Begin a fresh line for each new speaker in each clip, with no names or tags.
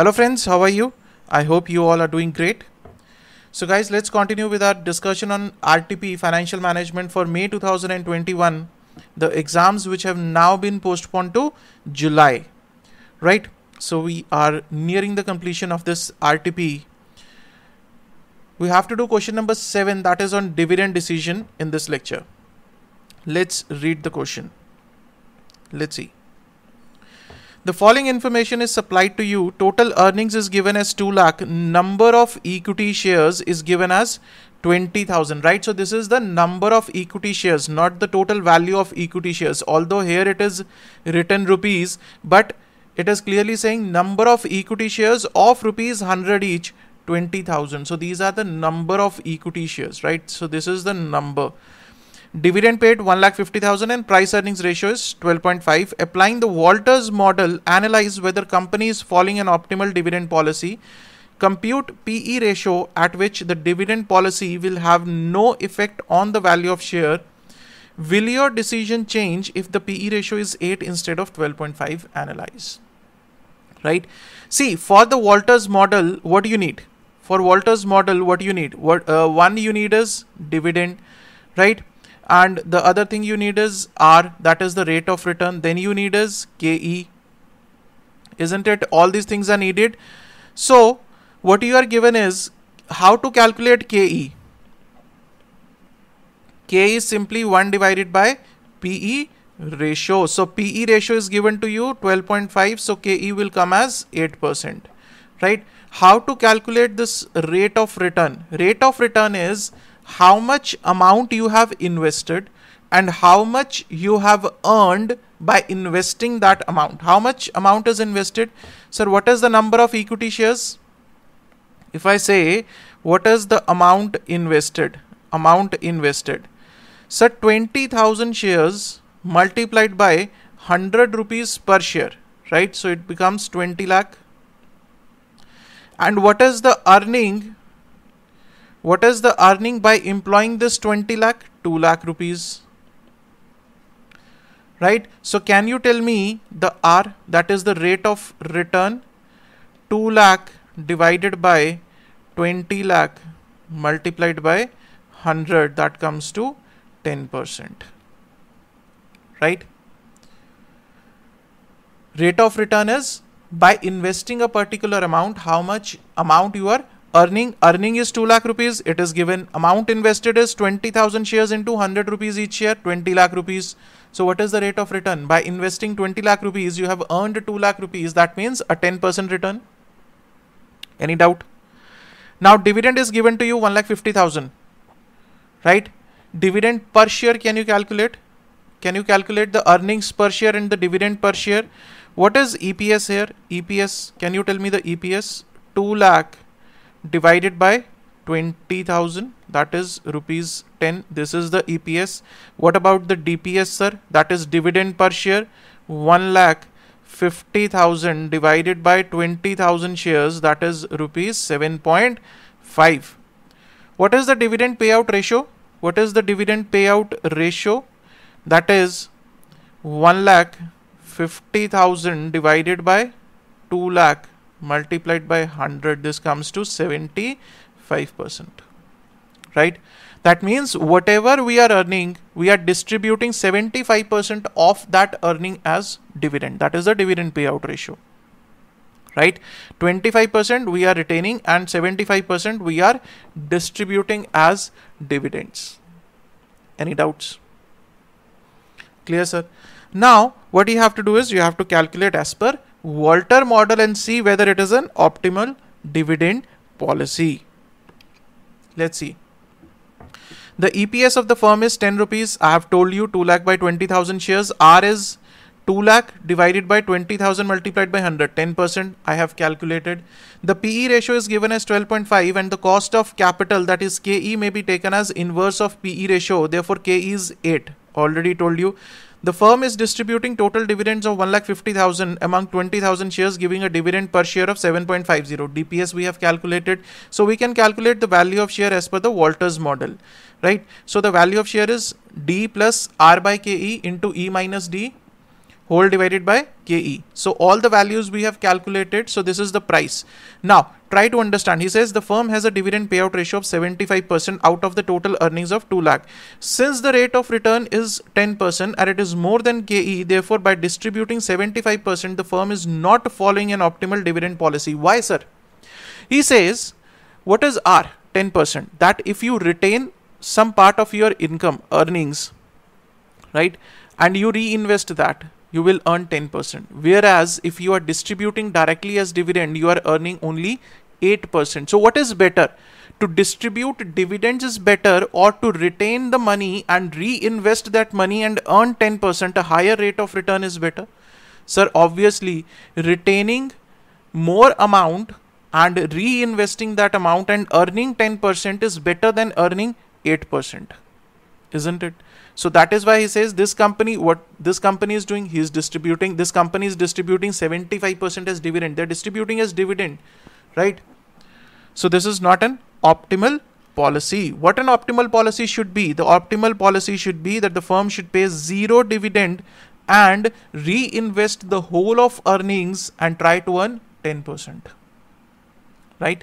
Hello friends, how are you? I hope you all are doing great. So guys, let's continue with our discussion on RTP financial management for May 2021. The exams which have now been postponed to July, right? So we are nearing the completion of this RTP. We have to do question number seven that is on dividend decision in this lecture. Let's read the question. Let's see. The following information is supplied to you. Total earnings is given as 2 lakh. Number of equity shares is given as 20,000, right? So this is the number of equity shares, not the total value of equity shares. Although here it is written rupees, but it is clearly saying number of equity shares of rupees 100 each, 20,000. So these are the number of equity shares, right? So this is the number. Dividend paid 1 lakh 50 thousand and price earnings ratio is 12.5. Applying the Walters model, analyze whether company is following an optimal dividend policy. Compute PE ratio at which the dividend policy will have no effect on the value of share. Will your decision change if the PE ratio is 8 instead of 12.5? Analyze. Right? See, for the Walters model, what do you need? For Walters model, what do you need? What uh, one you need is dividend, right? and the other thing you need is R that is the rate of return then you need is KE isn't it all these things are needed so what you are given is how to calculate KE K is simply 1 divided by PE ratio. So PE ratio is given to you 12.5. So KE will come as 8%. Right. How to calculate this rate of return? Rate of return is how much amount you have invested and how much you have earned by investing that amount. How much amount is invested? Sir, what is the number of equity shares? If I say, what is the amount invested? Amount invested. Sir, 20,000 shares multiplied by 100 rupees per share, right? So it becomes 20 lakh. And what is the earning what is the earning by employing this 20 lakh? 2 lakh rupees. Right? So can you tell me the R that is the rate of return 2 lakh divided by 20 lakh multiplied by 100 that comes to 10%. Right? Rate of return is by investing a particular amount how much amount you are earning earning is 2 lakh rupees it is given amount invested is 20000 shares into 100 rupees each share 20 lakh rupees so what is the rate of return by investing 20 lakh rupees you have earned 2 lakh rupees that means a 10% return any doubt now dividend is given to you 1 lakh 50000 right dividend per share can you calculate can you calculate the earnings per share and the dividend per share what is eps here eps can you tell me the eps 2 lakh divided by 20,000 that is rupees 10 this is the EPS what about the DPS sir that is dividend per share 1 lakh 50,000 divided by 20,000 shares that is rupees 7.5 what is the dividend payout ratio what is the dividend payout ratio that is 1 lakh 50,000 divided by 2 lakh multiplied by 100 this comes to 75 percent right that means whatever we are earning we are distributing 75 percent of that earning as dividend that is the dividend payout ratio right 25 percent we are retaining and 75 percent we are distributing as dividends any doubts clear sir now what you have to do is you have to calculate as per Walter model and see whether it is an optimal dividend policy. Let's see. The EPS of the firm is 10 rupees. I have told you 2 lakh by 20,000 shares. R is 2 lakh divided by 20,000 multiplied by 100, 10% I have calculated. The PE ratio is given as 12.5 and the cost of capital that is KE may be taken as inverse of PE ratio. Therefore, KE is 8. Already told you. The firm is distributing total dividends of 1,50,000 among 20,000 shares, giving a dividend per share of 7.50. DPS we have calculated. So we can calculate the value of share as per the Walters model, right? So the value of share is D plus R by KE into E minus D whole divided by KE. So all the values we have calculated. So this is the price. Now try to understand. He says the firm has a dividend payout ratio of 75% out of the total earnings of 2 lakh. Since the rate of return is 10% and it is more than KE, therefore by distributing 75%, the firm is not following an optimal dividend policy. Why, sir? He says, what is R? 10%. That if you retain some part of your income, earnings, right, and you reinvest that, you will earn 10%. Whereas if you are distributing directly as dividend, you are earning only 8%. So what is better? To distribute dividends is better or to retain the money and reinvest that money and earn 10%, a higher rate of return is better. Sir, obviously retaining more amount and reinvesting that amount and earning 10% is better than earning 8%. Isn't it? So that is why he says this company, what this company is doing, he is distributing, this company is distributing 75% as dividend. They're distributing as dividend, right? So this is not an optimal policy. What an optimal policy should be? The optimal policy should be that the firm should pay zero dividend and reinvest the whole of earnings and try to earn 10%, right?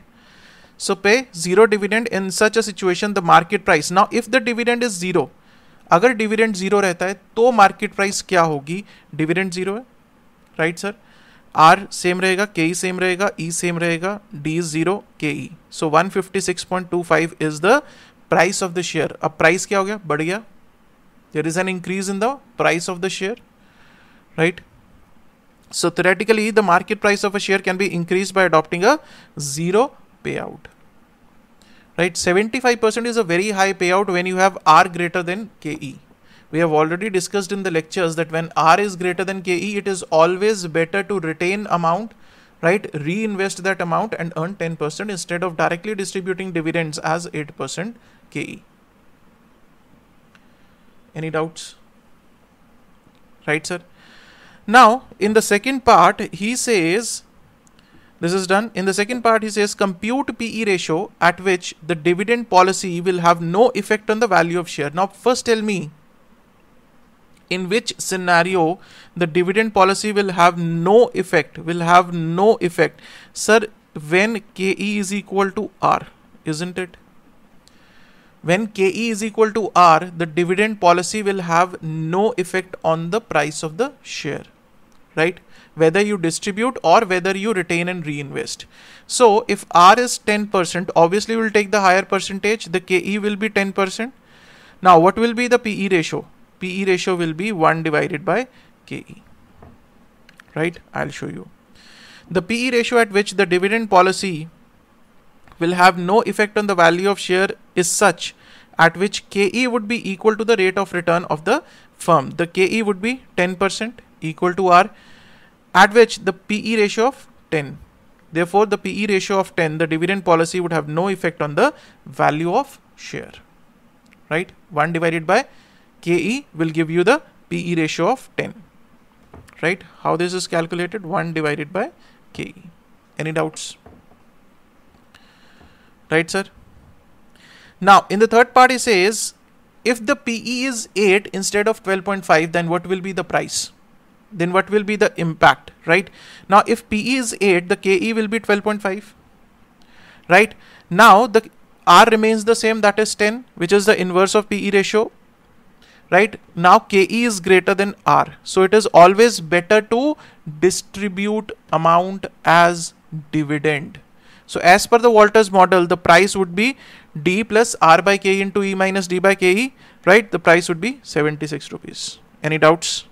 So pay zero dividend in such a situation, the market price. Now, if the dividend is zero, अगर dividend zero रहता है तो market price क्या होगी dividend zero है right sir R same रहेगा K E same रहेगा E e same रहेगा D is zero K E so one fifty six point two five is the price of the share अब price क्या हो गया बढ़ गया there is an increase in the price of the share right so theoretically the market price of a share can be increase by adopting a zero payout right 75% is a very high payout when you have r greater than ke we have already discussed in the lectures that when r is greater than ke it is always better to retain amount right reinvest that amount and earn 10% instead of directly distributing dividends as 8% ke any doubts right sir now in the second part he says this is done. In the second part, he says compute PE ratio at which the dividend policy will have no effect on the value of share. Now, first tell me in which scenario the dividend policy will have no effect, will have no effect. Sir, when KE is equal to R, isn't it? When KE is equal to R, the dividend policy will have no effect on the price of the share right? Whether you distribute or whether you retain and reinvest. So if R is 10%, obviously we'll take the higher percentage. The KE will be 10%. Now what will be the PE ratio? PE ratio will be 1 divided by KE, right? I'll show you. The PE ratio at which the dividend policy will have no effect on the value of share is such at which KE would be equal to the rate of return of the firm. The KE would be 10% equal to R at which the PE ratio of 10. Therefore, the PE ratio of 10, the dividend policy would have no effect on the value of share, right? 1 divided by KE will give you the PE ratio of 10, right? How this is calculated? 1 divided by KE. Any doubts? Right, sir? Now, in the third part, he says, if the PE is 8 instead of 12.5, then what will be the price? then what will be the impact, right? Now, if PE is 8, the KE will be 12.5, right? Now, the R remains the same, that is 10, which is the inverse of PE ratio, right? Now, KE is greater than R. So, it is always better to distribute amount as dividend. So, as per the Walters model, the price would be D plus R by KE into E minus D by KE, right? The price would be 76 rupees. Any doubts?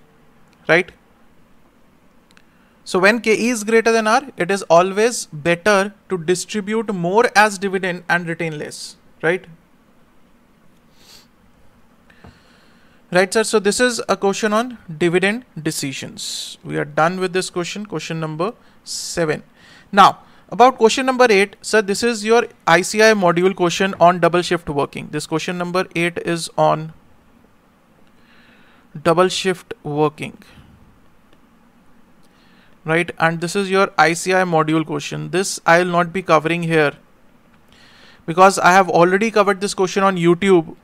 Right? So when Ke is greater than R, it is always better to distribute more as dividend and retain less, right? Right, sir. So this is a question on dividend decisions. We are done with this question, question number seven. Now, about question number 8 sir this is your ICI module question on double shift working this question number 8 is on double shift working right and this is your ICI module question this I will not be covering here because I have already covered this question on YouTube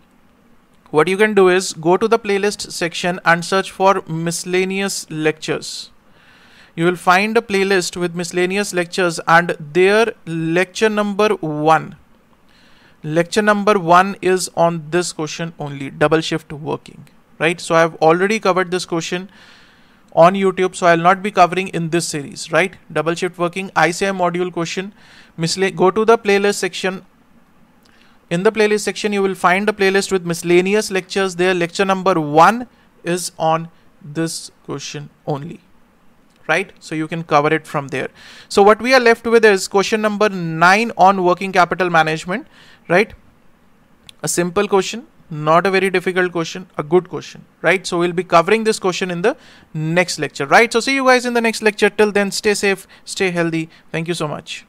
what you can do is go to the playlist section and search for miscellaneous lectures you will find a playlist with miscellaneous lectures and their lecture number 1 lecture number 1 is on this question only double shift working right so i have already covered this question on YouTube. So I'll not be covering in this series, right? Double shift working, ICI module question. Misla go to the playlist section. In the playlist section, you will find a playlist with miscellaneous lectures there. Lecture number one is on this question only, right? So you can cover it from there. So what we are left with is question number nine on working capital management, right? A simple question not a very difficult question, a good question, right? So we'll be covering this question in the next lecture, right? So see you guys in the next lecture. Till then, stay safe, stay healthy. Thank you so much.